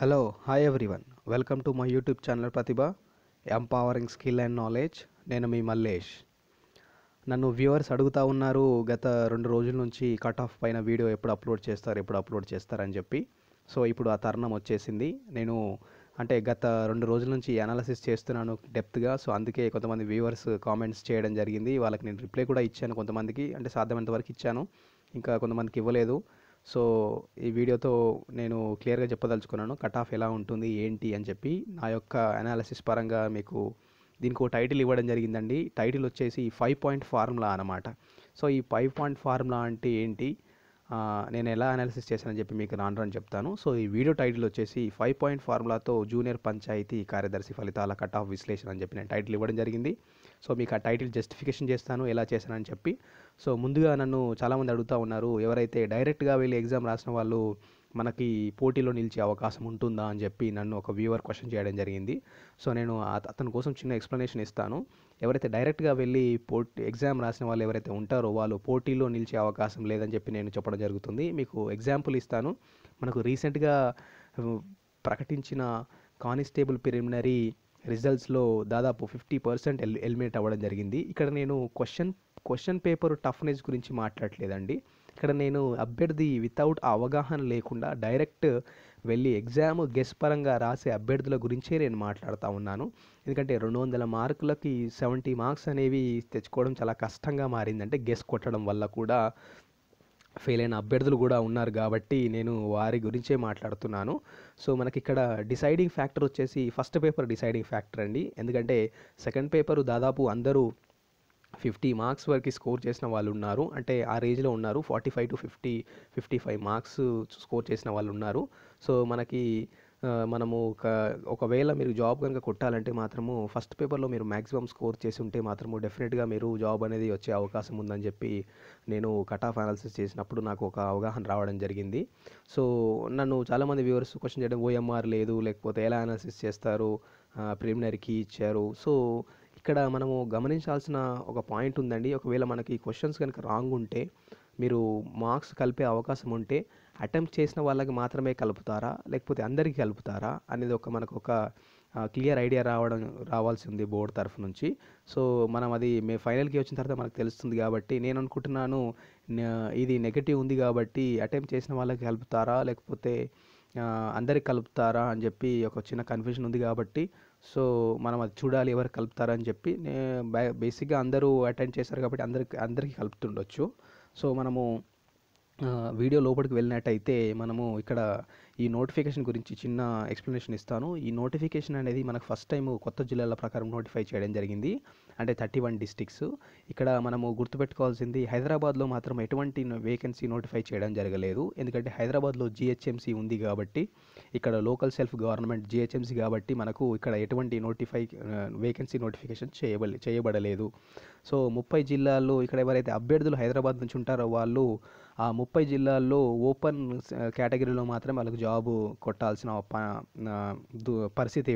hello hi everyone welcome to my YouTube channel Pratibha empowering skill and knowledge నేను మీ మల్లేష్ నన్ను viewers అడుగుతూ ఉన్నారు గత రెండు రోజుల నుంచి కట్ ఆఫ్ పైన వీడియో ఎప్పుడు అప్లోడ్ చేస్తారు ఎప్పుడు అప్లోడ్ చేస్తారని చెప్పి సో ఇప్పుడు ఆ తరుణం వచ్చేసింది నేను అంటే గత రెండు రోజుల నుంచి అనాలసిస్ చేస్తున్నాను డెప్త్గా సో అందుకే కొంతమంది వ్యూవర్స్ కామెంట్స్ చేయడం జరిగింది వాళ్ళకి నేను రిప్లై కూడా ఇచ్చాను కొంతమందికి అంటే సాధ్యమైనంత వరకు ఇచ్చాను ఇంకా కొంతమందికి ఇవ్వలేదు సో ఈ వీడియోతో నేను క్లియర్గా చెప్పదలుచుకున్నాను కట్ ఆఫ్ ఎలా ఉంటుంది ఏంటి అని చెప్పి నా యొక్క అనాలిసిస్ పరంగా మీకు దీనికి ఒక టైటిల్ ఇవ్వడం జరిగిందండి టైటిల్ వచ్చేసి ఫైవ్ పాయింట్ ఫార్ములా అనమాట సో ఈ ఫైవ్ పాయింట్ ఫార్ములా అంటే ఏంటి నేను ఎలా అనాలిసిస్ చేశానని చెప్పి మీకు రాను చెప్తాను సో ఈ వీడియో టైటిల్ వచ్చేసి ఫైవ్ పాయింట్ ఫార్ములాతో జూనియర్ పంచాయతీ కార్యదర్శి ఫలితాల కట్ ఆఫ్ విశ్లేషణ అని చెప్పి నేను టైటిల్ ఇవ్వడం జరిగింది సో మీకు ఆ టైటిల్ జస్టిఫికేషన్ చేస్తాను ఎలా చేశానని చెప్పి సో ముందుగా నన్ను చాలామంది అడుగుతూ ఉన్నారు ఎవరైతే డైరెక్ట్గా వెళ్ళి ఎగ్జామ్ రాసిన వాళ్ళు మనకి పోటీలో నిలిచే అవకాశం ఉంటుందా అని చెప్పి నన్ను ఒక వ్యూవర్ క్వశ్చన్ చేయడం జరిగింది సో నేను అతని కోసం చిన్న ఎక్స్ప్లెనేషన్ ఇస్తాను ఎవరైతే డైరెక్ట్గా వెళ్ళి పోటీ ఎగ్జామ్ రాసిన వాళ్ళు ఎవరైతే ఉంటారో వాళ్ళు పోటీలో నిలిచే అవకాశం లేదని చెప్పి నేను చెప్పడం జరుగుతుంది మీకు ఎగ్జాంపుల్ ఇస్తాను మనకు రీసెంట్గా ప్రకటించిన కానిస్టేబుల్ ప్రిలిమినరీ రిజల్ట్స్లో దాదాపు ఫిఫ్టీ పర్సెంట్ ఎల్ ఎలిమినేట్ అవ్వడం జరిగింది ఇక్కడ నేను క్వశ్చన్ క్వశ్చన్ పేపర్ టఫ్నెస్ గురించి మాట్లాడలేదండి ఇక్కడ నేను అభ్యర్థి వితౌట్ అవగాహన లేకుండా డైరెక్ట్ వెళ్ళి ఎగ్జామ్ గెస్ పరంగా రాసే అభ్యర్థుల గురించే నేను మాట్లాడుతూ ఉన్నాను ఎందుకంటే రెండు వందల మార్కులకి సెవెంటీ మార్క్స్ అనేవి తెచ్చుకోవడం చాలా కష్టంగా మారిందంటే గెస్ కొట్టడం వల్ల కూడా ఫెయిల్ అయిన అభ్యర్థులు కూడా ఉన్నారు కాబట్టి నేను వారి గురించే మాట్లాడుతున్నాను సో మనకి ఇక్కడ డిసైడింగ్ ఫ్యాక్టర్ వచ్చేసి ఫస్ట్ పేపర్ డిసైడింగ్ ఫ్యాక్టర్ అండి ఎందుకంటే సెకండ్ పేపరు దాదాపు అందరూ ఫిఫ్టీ మార్క్స్ వరకు స్కోర్ చేసిన వాళ్ళు ఉన్నారు అంటే ఆ రేంజ్లో ఉన్నారు forty five to fifty fifty five marks score చేసిన వాళ్ళు ఉన్నారు సో మనకి మనము ఒక ఒకవేళ మీరు జాబ్ కనుక కొట్టాలంటే మాత్రము ఫస్ట్ పేపర్లో మీరు మ్యాక్సిమం స్కోర్ చేసి ఉంటే మాత్రము డెఫినెట్గా మీరు జాబ్ అనేది వచ్చే అవకాశం ఉందని చెప్పి నేను కట్ ఆఫ్ అనాలిసిస్ చేసినప్పుడు నాకు ఒక అవగాహన రావడం జరిగింది సో నన్ను చాలామంది వ్యూవర్స్ క్వశ్చన్ చేయడం ఓఎంఆర్ లేదు లేకపోతే ఎలా అనాలిసిస్ చేస్తారు ప్రిలిమినరీకి ఇచ్చారు సో ఇక్కడ మనము గమనించాల్సిన ఒక పాయింట్ ఉందండి ఒకవేళ మనకి క్వశ్చన్స్ కనుక రాంగ్ ఉంటే మీరు మార్క్స్ కలిపే అవకాశం ఉంటే అటెంప్ట్ చేసిన వాళ్ళకి మాత్రమే కలుపుతారా లేకపోతే అందరికీ కలుపుతారా అనేది ఒక మనకు ఒక క్లియర్ ఐడియా రావడం రావాల్సి ఉంది బోర్డు తరఫు నుంచి సో మనం అది మే ఫైనల్కి వచ్చిన తర్వాత మనకు తెలుస్తుంది కాబట్టి నేను అనుకుంటున్నాను ఇది నెగటివ్ ఉంది కాబట్టి అటెంప్ట్ చేసిన వాళ్ళకి కలుపుతారా లేకపోతే అందరికి కలుపుతారా అని చెప్పి ఒక చిన్న కన్ఫ్యూషన్ ఉంది కాబట్టి సో మనం అది చూడాలి ఎవరు కలుపుతారా అని చెప్పి బేసిక్గా అందరూ అటెండ్ చేశారు కాబట్టి అందరికి అందరికీ కలుపుతుండొచ్చు సో మనము వీడియో లోపలికి వెళ్ళినట్టయితే మనము ఇక్కడ ఈ నోటిఫికేషన్ గురించి చిన్న ఎక్స్ప్లెనేషన్ ఇస్తాను ఈ నోటిఫికేషన్ అనేది మనకు ఫస్ట్ టైం కొత్త జిల్లాల ప్రకారం నోటిఫై చేయడం జరిగింది అంటే థర్టీ వన్ డిస్టిక్స్ ఇక్కడ మనము గుర్తుపెట్టుకోవాల్సింది హైదరాబాద్లో మాత్రం ఎటువంటి వేకెన్సీ నోటిఫై చేయడం జరగలేదు ఎందుకంటే హైదరాబాద్లో జిహెచ్ఎంసీ ఉంది కాబట్టి ఇక్కడ లోకల్ సెల్ఫ్ గవర్నమెంట్ జిహెచ్ఎంసీ కాబట్టి మనకు ఇక్కడ ఎటువంటి నోటిఫై వేకెన్సీ నోటిఫికేషన్ చేయబడి చేయబడలేదు సో ముప్పై జిల్లాల్లో ఇక్కడ ఎవరైతే అభ్యర్థులు హైదరాబాద్ నుంచి ఉంటారో వాళ్ళు ఆ ముప్పై జిల్లాల్లో ఓపెన్ కేటగిరీలో మాత్రమే వాళ్ళకు జాబు కొట్టాల్సిన పరిస్థితి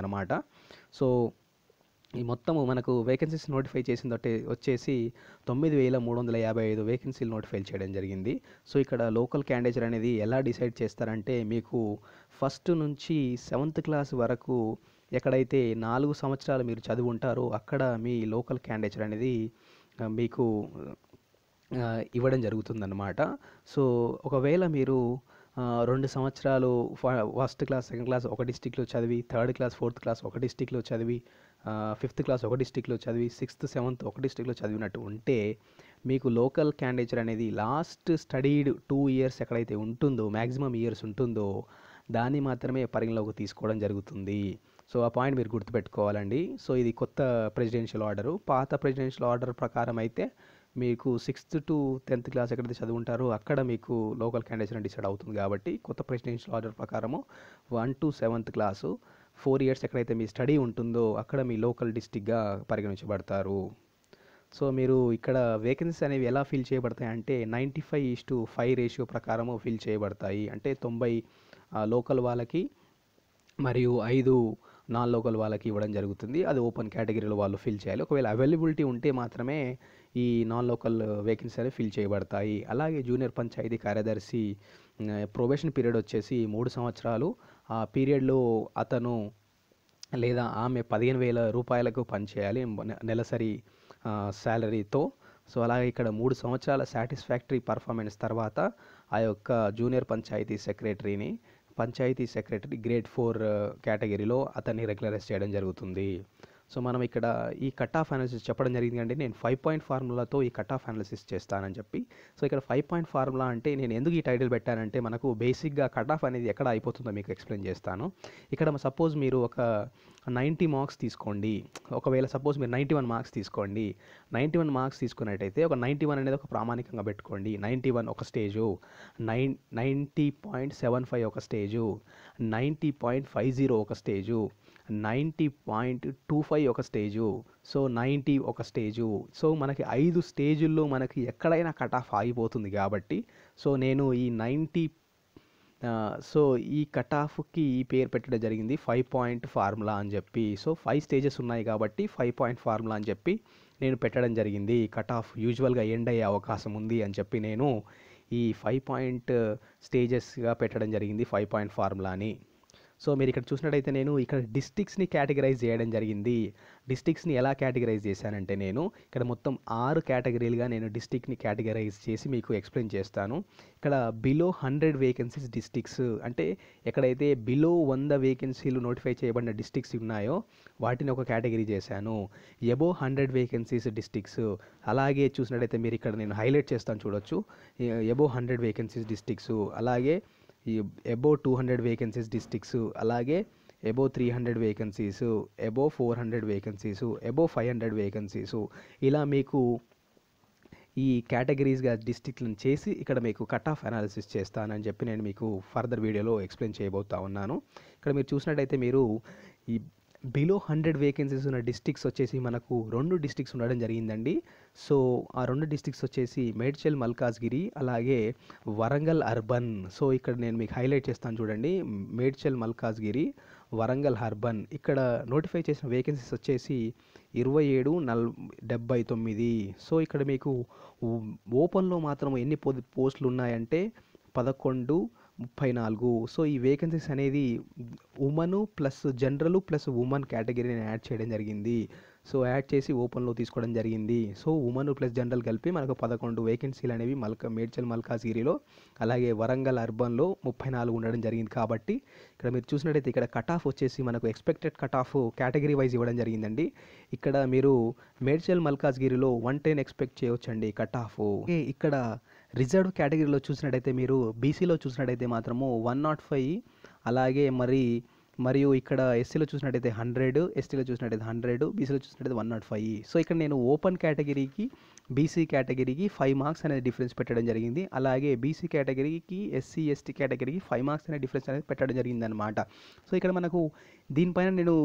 అనమాట సో ఈ మొత్తము మనకు వేకెన్సీస్ నోటిఫై చేసిన వచ్చేసి తొమ్మిది వేల మూడు వందల యాభై ఐదు వేకెన్సీలు నోటిఫై చేయడం జరిగింది సో ఇక్కడ లోకల్ క్యాండిడేచర్ అనేది ఎలా డిసైడ్ చేస్తారంటే మీకు ఫస్ట్ నుంచి సెవెంత్ క్లాస్ వరకు ఎక్కడైతే నాలుగు సంవత్సరాలు మీరు చదువు ఉంటారో అక్కడ మీ లోకల్ క్యాండిడేచర్ అనేది మీకు ఇవ్వడం జరుగుతుందన్నమాట సో ఒకవేళ మీరు రెండు సంవత్సరాలు ఫస్ట్ క్లాస్ సెకండ్ క్లాస్ ఒక డిస్టిక్లో చదివి థర్డ్ క్లాస్ ఫోర్త్ క్లాస్ ఒక డిస్టిక్లో చదివి ఫిఫ్త్ క్లాస్ ఒక డిస్టిక్లో చదివి సిక్స్త్ సెవెంత్ ఒక డిస్టిక్లో చదివినట్టు ఉంటే మీకు లోకల్ క్యాండిడేచర్ అనేది లాస్ట్ స్టడీడ్ టూ ఇయర్స్ ఎక్కడైతే ఉంటుందో మ్యాక్సిమం ఇయర్స్ ఉంటుందో దాన్ని మాత్రమే పరిగణలోకి తీసుకోవడం జరుగుతుంది సో ఆ పాయింట్ మీరు గుర్తుపెట్టుకోవాలండి సో ఇది కొత్త ప్రెసిడెన్షియల్ ఆర్డరు పాత ప్రెసిడెన్షియల్ ఆర్డర్ ప్రకారం అయితే మీకు సిక్స్త్ టు టెన్త్ క్లాస్ ఎక్కడైతే చదువుంటారో అక్కడ మీకు లోకల్ క్యాండిడేషన్ డిసైడ్ అవుతుంది కాబట్టి కొత్త ప్రెసిడెన్షియల్ ఆర్డర్ ప్రకారము one to seventh class four years ఎక్కడైతే మీ స్టడీ ఉంటుందో అక్కడ మీ లోకల్ డిస్టిక్గా పరిగణించబడతారు సో మీరు ఇక్కడ వేకెన్సీస్ అనేవి ఎలా ఫిల్ చేయబడతాయి అంటే ninety five is to five ratio ప్రకారము ఫిల్ చేయబడతాయి అంటే తొంభై లోకల్ వాళ్ళకి మరియు ఐదు నాన్ లోకల్ వాళ్ళకి ఇవ్వడం జరుగుతుంది అది ఓపెన్ కేటగిరీలో వాళ్ళు ఫిల్ చేయాలి ఒకవేళ అవైలబిలిటీ ఉంటే మాత్రమే ఈ నాన్ లోకల్ వేకెన్సీ అనేవి ఫిల్ చేయబడతాయి అలాగే జూనియర్ పంచాయతీ కార్యదర్శి ప్రొబేషన్ పీరియడ్ వచ్చేసి మూడు సంవత్సరాలు ఆ పీరియడ్లో అతను లేదా ఆమె పదిహేను వేల రూపాయలకు పనిచేయాలి నెలసరి శాలరీతో సో అలాగే ఇక్కడ మూడు సంవత్సరాల సాటిస్ఫాక్టరీ పర్ఫార్మెన్స్ తర్వాత ఆ యొక్క జూనియర్ పంచాయతీ సెక్రటరీని పంచాయతీ సెక్రటరీ గ్రేడ్ ఫోర్ కేటగిరీలో అతన్ని రెగ్యులరైజ్ చేయడం జరుగుతుంది సో మనం ఇక్కడ ఈ కట్ ఆఫ్ అనాలిసిస్ చెప్పడం జరిగింది అంటే నేను ఫైవ్ పాయింట్ ఫార్ములాతో ఈ కట్ ఆఫ్ అనాలిసిస్ చేస్తానని చెప్పి సో ఇక్కడ ఫైవ్ పాయింట్ ఫార్ములా అంటే నేను ఎందుకు ఈ టైటిల్ పెట్టానంటే మనకు బేసిక్గా కట్ ఆఫ్ అనేది ఎక్కడ అయిపోతుందో మీకు ఎక్స్ప్లెయిన్ చేస్తాను ఇక్కడ సపోజ్ మీరు ఒక నైంటీ మార్క్స్ తీసుకోండి ఒకవేళ సపోజ్ మీరు నైంటీ వన్ మార్క్స్ తీసుకోండి నైంటీ వన్ మార్క్స్ తీసుకున్నట్టయితే ఒక నైంటీ వన్ అనేది ఒక ప్రామాణికంగా పెట్టుకోండి నైంటీ వన్ ఒక stage nine ninety point seven five ఒక stage ninety point five zero ఒక stage ninety point two five ఒక స్టేజు సో నైంటీ ఒక స్టేజు సో మనకి ఐదు స్టేజుల్లో మనకి ఎక్కడైనా కట్ ఆఫ్ ఆగిపోతుంది కాబట్టి సో నేను ఈ నైంటీ సో ఈ కట్ ఆఫ్కి ఈ పేరు పెట్టడం జరిగింది ఫైవ్ పాయింట్ ఫార్ములా అని చెప్పి సో ఫైవ్ స్టేజెస్ ఉన్నాయి కాబట్టి ఫైవ్ పాయింట్ ఫార్ములా అని చెప్పి నేను పెట్టడం జరిగింది కట్ ఆఫ్ యూజువల్గా ఎండ్ అయ్యే అవకాశం ఉంది అని చెప్పి నేను ఈ ఫైవ్ పాయింట్ స్టేజెస్గా పెట్టడం జరిగింది ఫైవ్ పాయింట్ ఫార్ములాని సో మీరు ఇక్కడ చూసినట్టయితే నేను ఇక్కడ డిస్టిక్స్ని కేటగిరైజ్ చేయడం జరిగింది డిస్టిక్స్ని ఎలా కేటగిరైజ్ చేశానంటే నేను ఇక్కడ మొత్తం ఆరు కేటగిరీలుగా నేను డిస్టిక్ని కేటగిరైజ్ చేసి మీకు ఎక్స్ప్లెయిన్ చేస్తాను ఇక్కడ బిలో హండ్రెడ్ వేకెన్సీస్ డిస్టిక్స్ అంటే ఎక్కడైతే బిలో వంద వేకెన్సీలు నోటిఫై చేయబడిన డిస్టిక్స్ ఉన్నాయో వాటిని ఒక కేటగిరీ చేశాను ఎబో హండ్రెడ్ వేకెన్సీస్ డిస్టిక్స్ అలాగే చూసినట్టయితే మీరు ఇక్కడ నేను హైలైట్ చేస్తాను చూడొచ్చు ఎబో హండ్రెడ్ వేకెన్సీస్ డిస్టిక్స్ అలాగే ఈ above two hundred vacancies districts అలాగే above three hundred vacancies above four hundred vacancies above five hundred vacancies ఇలా మీకు ఈ కేటగిరీస్గా డిస్టిక్లను చేసి ఇక్కడ మీకు కట్ ఆఫ్ అనాలిసిస్ చేస్తానని చెప్పి నేను మీకు ఫర్దర్ వీడియోలో ఎక్స్ప్లెయిన్ చేయబోతా ఉన్నాను ఇక్కడ మీరు చూసినట్టయితే మీరు ఈ బిలో హండ్రెడ్ వేకెన్సీస్ ఉన్న డిస్టిక్స్ వచ్చేసి మనకు రెండు డిస్టిక్స్ ఉండడం జరిగిందండి సో ఆ రెండు డిస్టిక్స్ వచ్చేసి మేడ్చల్ మల్కాజ్గిరి అలాగే వరంగల్ అర్బన్ సో ఇక్కడ నేను మీకు హైలైట్ చేస్తాను చూడండి మేడ్చల్ మల్కాజ్గిరి వరంగల్ అర్బన్ ఇక్కడ నోటిఫై చేసిన వేకెన్సీస్ వచ్చేసి ఇరవై ఏడు నల్ డెబ్బై తొమ్మిది సో ఇక్కడ మీకు ఓపెన్లో మాత్రం ఎన్ని పో పోస్టులు ఉన్నాయంటే పదకొండు ముప్పై నాలుగు సో ఈ వేకెన్సీస్ అనేది women plus general plus women కేటగిరీని యాడ్ చేయడం జరిగింది సో యాడ్ చేసి ఓపెన్లో తీసుకోవడం జరిగింది సో ఉమెన్ ప్లస్ జనరల్ కలిపి మనకు పదకొండు వేకెన్సీలు అనేవి మల్క మేడ్చల్ మల్కాజ్గిరిలో అలాగే వరంగల్ అర్బన్లో ముప్పై నాలుగు ఉండడం జరిగింది కాబట్టి ఇక్కడ మీరు చూసినట్టయితే ఇక్కడ కట్ ఆఫ్ వచ్చేసి మనకు expected cut off category wise ఇవ్వడం జరిగిందండి ఇక్కడ మీరు మేడ్చల్ మల్కాజ్గిరిలో వన్ టెన్ ఎక్స్పెక్ట్ చేయవచ్చండి కట్ ఆఫ్ ఇక్కడ రిజర్వ్ కేటగిరీలో చూసినట్టయితే మీరు బీసీలో చూసినట్టయితే మాత్రము వన్ నాట్ ఫైవ్ అలాగే మరి మరియు ఇక్కడ ఎస్సీలో చూసినట్టయితే హండ్రెడ్ ఎస్టీలో చూసినట్టయితే హండ్రెడ్ బీసీలో చూసినట్టయితే వన్ నాట్ ఫైవ్ సో ఇక్కడ నేను ఓపెన్ కేటగిరీకి బీసీ కేటగిరీకి ఫైవ్ మార్క్స్ అనేది డిఫరెన్స్ పెట్టడం జరిగింది అలాగే బీసీ కేటగిరీకి ఎస్సీ ఎస్టీ కేటగిరీకి ఫైవ్ మార్క్స్ అనే డిఫరెన్స్ అనేది పెట్టడం జరిగింది అనమాట సో ఇక్కడ మనకు దీనిపైన నేను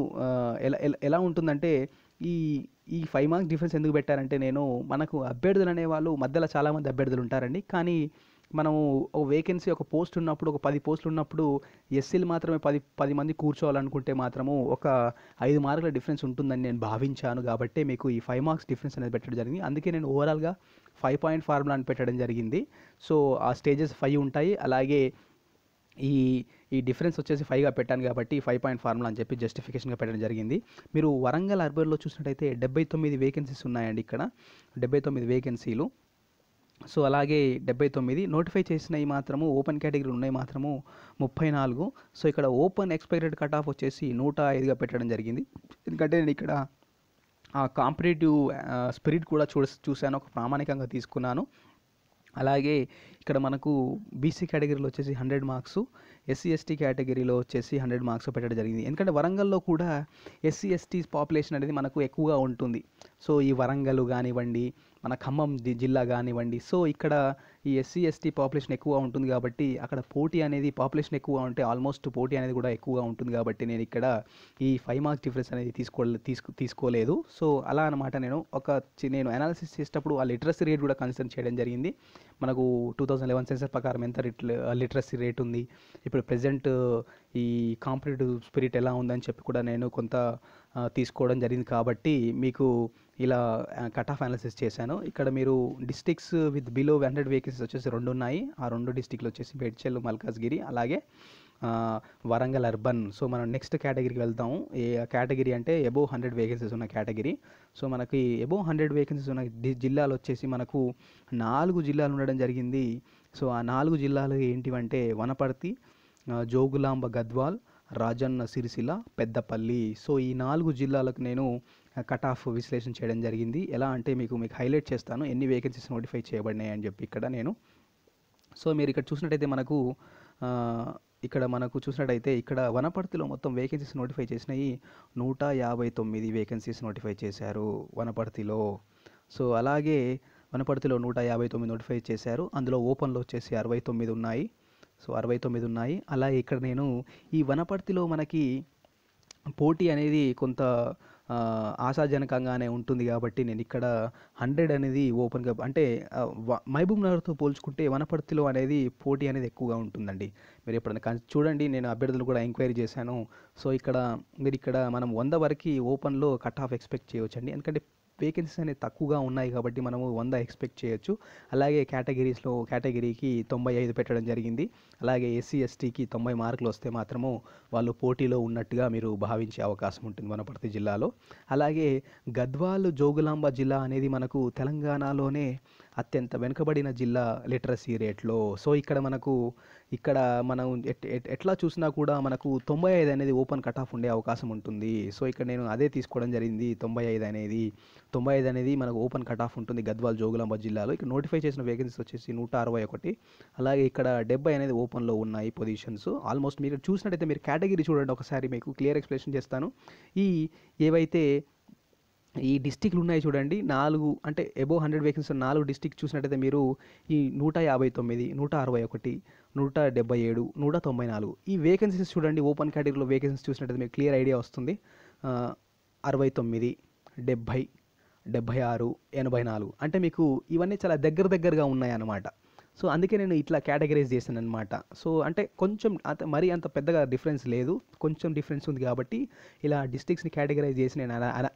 ఎలా ఎలా ఉంటుందంటే ఈ ఈ ఫైవ్ మార్క్స్ డిఫరెన్స్ ఎందుకు పెట్టారంటే నేను మనకు అభ్యర్థులు అనేవాళ్ళు మధ్యలో చాలామంది అభ్యర్థులు ఉంటారండి కానీ మనము ఒక వేకెన్సీ ఒక పోస్ట్ ఉన్నప్పుడు ఒక పది పోస్టులు ఉన్నప్పుడు ఎస్సీలు మాత్రమే పది పది మంది కూర్చోవాలనుకుంటే మాత్రము ఒక ఐదు మార్కుల డిఫరెన్స్ ఉంటుందని నేను భావించాను కాబట్టి మీకు ఈ ఫైవ్ మార్క్స్ డిఫరెన్స్ అనేది పెట్టడం జరిగింది అందుకే నేను ఓవరాల్గా ఫైవ్ పాయింట్ ఫార్ములా అని పెట్టడం జరిగింది సో ఆ స్టేజెస్ ఫైవ్ ఉంటాయి అలాగే ఈ ఈ డిఫరెన్స్ వచ్చేసి ఫైవ్గా పెట్టాను కాబట్టి ఫైవ్ పాయింట్ ఫార్ములా అని చెప్పి జస్టిఫికేషన్గా పెట్టడం జరిగింది మీరు వరంగల్ అర్బన్లో చూసినట్టయితే డెబ్బై తొమ్మిది వేకెన్సీస్ ఉన్నాయండి ఇక్కడ డెబ్బై తొమ్మిది వేకెన్సీలు సో అలాగే డెబ్బై తొమ్మిది నోటిఫై చేసినవి మాత్రము ఓపెన్ కేటగిరీ ఉన్నాయి మాత్రము ముప్పై నాలుగు సో ఇక్కడ ఓపెన్ ఎక్స్పెక్టెడ్ కట్ ఆఫ్ వచ్చేసి నూట ఐదుగా పెట్టడం జరిగింది ఎందుకంటే నేను ఇక్కడ ఆ కాంపిటేటివ్ స్పిరిట్ కూడా చూ చూశాను ఒక ప్రామాణికంగా తీసుకున్నాను అలాగే ఇక్కడ మనకు బీసీ కేటగిరీలో వచ్చేసి హండ్రెడ్ మార్క్స్ ఎస్సీ ఎస్టీ కేటగిరీలో వచ్చేసి హండ్రెడ్ మార్క్స్ పెట్టడం జరిగింది ఎందుకంటే వరంగల్లో కూడా ఎస్సీ ఎస్టీ పాపులేషన్ అనేది మనకు ఎక్కువగా ఉంటుంది సో ఈ వరంగల్ కానివ్వండి మన ఖమ్మం జిల్లా కానివ్వండి సో ఇక్కడ ఈ ఎస్సీ ఎస్టీ పాపులేషన్ ఎక్కువ ఉంటుంది కాబట్టి అక్కడ పోటీ అనేది పాపులేషన్ ఎక్కువ ఉంటే ఆల్మోస్ట్ పోటీ అనేది కూడా ఎక్కువగా ఉంటుంది కాబట్టి నేను ఇక్కడ ఈ ఫైవ్ మార్క్స్ డిఫరెన్స్ అనేది తీసుకో తీసుకు తీసుకోలేదు సో అలా అనమాట నేను ఒక నేను అనాలిసిస్ చేసేటప్పుడు ఆ లిటరసీ రేట్ కూడా కన్సిడర్ చేయడం జరిగింది మనకు టూ థౌజండ్ లెవెన్ సెన్సర్ ప్రకారం ఎంత లిటరసీ రేట్ ఉంది ఇప్పుడు ప్రజెంట్ ఈ కాంపిటేటివ్ స్పిరిట్ ఎలా ఉందని చెప్పి కూడా నేను కొంత తీసుకోవడం జరిగింది కాబట్టి మీకు ఇలా కట్ ఆఫ్ అనాలిసిస్ చేశాను ఇక్కడ మీరు districts with below hundred vacancies వచ్చేసి రెండు ఉన్నాయి ఆ రెండు డిస్టిక్లు వచ్చేసి బెడ్చెల్ మల్కాజ్గిరి అలాగే వరంగల్ అర్బన్ సో మనం నెక్స్ట్ కేటగిరీకి వెళ్తాము ఏ కేటగిరీ అంటే ఎబో హండ్రెడ్ వేకెన్సీస్ ఉన్న కేటగిరీ సో మనకి ఎబో హండ్రెడ్ వేకెన్సీస్ ఉన్న జిల్లాలు వచ్చేసి మనకు నాలుగు జిల్లాలు ఉండడం జరిగింది సో ఆ నాలుగు జిల్లాలు ఏంటివంటే వనపర్తి జోగులాంబ గద్వాల్ రాజన్న సిరిసిల్ల పెద్దపల్లి సో ఈ నాలుగు జిల్లాలకు నేను కట్ ఆఫ్ విశ్లేషణ చేయడం జరిగింది ఎలా అంటే మీకు మీకు హైలైట్ చేస్తాను ఎన్ని వేకెన్సీస్ నోటిఫై చేయబడినాయి అని చెప్పి ఇక్కడ నేను సో మీరు ఇక్కడ చూసినట్టయితే మనకు ఇక్కడ మనకు చూసినట్టయితే ఇక్కడ వనపర్తిలో మొత్తం వేకెన్సీస్ నోటిఫై చేసినవి నూట యాభై తొమ్మిది వేకెన్సీస్ నోటిఫై చేశారు వనపర్తిలో సో అలాగే వనపర్తిలో నూట యాభై తొమ్మిది నోటిఫై చేశారు అందులో ఓపెన్లో వచ్చేసి అరవై తొమ్మిది ఉన్నాయి సో అరవై తొమ్మిది ఉన్నాయి అలా ఇక్కడ నేను ఈ వనపర్తిలో మనకి పోటీ అనేది కొంత ఆశాజనకంగానే ఉంటుంది కాబట్టి నేను ఇక్కడ హండ్రెడ్ అనేది ఓపెన్గా అంటే మహబూబ్ నగర్తో పోల్చుకుంటే వనపర్తిలో అనేది పోటీ అనేది ఎక్కువగా ఉంటుందండి మీరు ఎప్పుడైనా చూడండి నేను అభ్యర్థులు కూడా ఎంక్వైరీ చేశాను సో ఇక్కడ మీరు ఇక్కడ మనం వంద వరకు ఓపెన్లో కట్ ఆఫ్ ఎక్స్పెక్ట్ చేయవచ్చండి ఎందుకంటే వేకెన్సీస్ అనేవి తక్కువగా ఉన్నాయి కాబట్టి మనము వంద ఎక్స్పెక్ట్ చేయొచ్చు అలాగే కేటగిరీస్లో కేటగిరీకి తొంభై ఐదు పెట్టడం జరిగింది అలాగే ఎస్సీ ఎస్టీకి తొంభై మార్కులు వస్తే మాత్రము వాళ్ళు పోటీలో ఉన్నట్టుగా మీరు భావించే అవకాశం ఉంటుంది వనపర్తి జిల్లాలో అలాగే గద్వాల్ జోగులాంబ జిల్లా అనేది మనకు తెలంగాణలోనే అత్యంత వెనుకబడిన జిల్లా లిటరసీ రేట్లో సో ఇక్కడ మనకు ఇక్కడ మనం ఎట్లా చూసినా కూడా మనకు తొంభై ఐదు అనేది ఓపెన్ కట్ ఆఫ్ ఉండే అవకాశం ఉంటుంది సో ఇక్కడ నేను అదే తీసుకోవడం జరిగింది తొంభై ఐదు అనేది తొంభై ఐదు అనేది మనకు ఓపెన్ కట్ ఆఫ్ ఉంటుంది గద్వాల్ జోగులాంబ జిల్లాలో ఇక్కడ నోటిఫై చేసిన వేకెన్సీస్ వచ్చేసి నూట అరవై ఒకటి అలాగే ఇక్కడ డెబ్బై అనేది ఓపెన్లో ఉన్నాయి పొజిషన్స్ ఆల్మోస్ట్ మీరు చూసినట్టయితే మీరు కేటగిరీ చూడండి ఒకసారి మీకు క్లియర్ ఎక్స్ప్లెనేషన్ చేస్తాను ఈ ఏవైతే ఈ డిస్టిక్లు ఉన్నాయి చూడండి నాలుగు అంటే అబోవ్ హండ్రెడ్ వెహికల్స్ నాలుగు డిస్టిక్ చూసినట్టయితే మీరు ఈ నూట యాభై తొమ్మిది నూట అరవై ఒకటి నూట డెబ్బై ఏడు నూట తొంభై నాలుగు ఈ వేకెన్సీస్ చూడండి ఓపెన్ కేటగిరీలో వేకెన్సీస్ చూసినట్టయితే మీకు క్లియర్ ఐడియా వస్తుంది అరవై తొమ్మిది డెబ్భై డెబ్భై ఆరు ఎనభై నాలుగు అంటే మీకు ఇవన్నీ చాలా దగ్గర దగ్గరగా ఉన్నాయన్నమాట సో అందుకే నేను ఇట్లా కేటగరైజ్ చేశాను అనమాట సో అంటే కొంచెం అంత మరీ అంత పెద్దగా డిఫరెన్స్ లేదు కొంచెం డిఫరెన్స్ ఉంది కాబట్టి ఇలా డిస్ట్రిక్ట్స్ని కేటగరైజ్ చేసి నేను